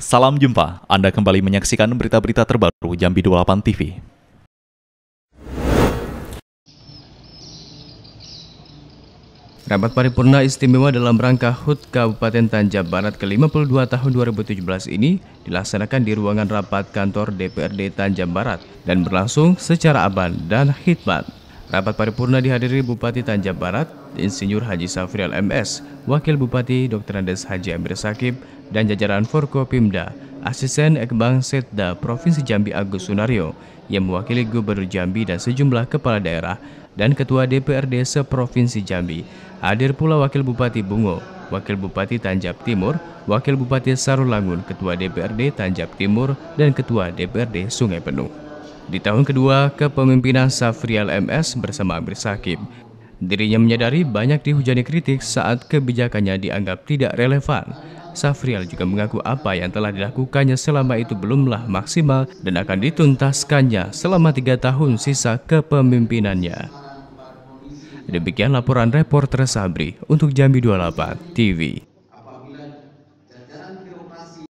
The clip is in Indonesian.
Salam jumpa, Anda kembali menyaksikan berita-berita terbaru Jambi 28 TV. Rapat paripurna istimewa dalam rangka HUT Kabupaten Tanjab Barat ke-52 tahun 2017 ini dilaksanakan di ruangan rapat kantor DPRD Tanjab Barat dan berlangsung secara aman dan khidmat. Rapat paripurna dihadiri Bupati Tanjab Barat, Insinyur Haji Safrial MS, Wakil Bupati Dr. Andes Haji Amir Sakib, dan jajaran Forkopimda, Asisten Ekbang Setda Provinsi Jambi Agus Sunario, yang mewakili Gubernur Jambi dan sejumlah kepala daerah dan Ketua DPRD se-Provinsi Jambi. Hadir pula Wakil Bupati Bungo, Wakil Bupati Tanjab Timur, Wakil Bupati Sarulangun, Ketua DPRD Tanjab Timur, dan Ketua DPRD Sungai Penuh. Di tahun kedua kepemimpinan Safrial MS bersama Amir Sakib, dirinya menyadari banyak dihujani kritik saat kebijakannya dianggap tidak relevan. Safrial juga mengaku apa yang telah dilakukannya selama itu belumlah maksimal dan akan dituntaskannya selama tiga tahun sisa kepemimpinannya. Demikian laporan reporter Sabri untuk Jambi 28 TV.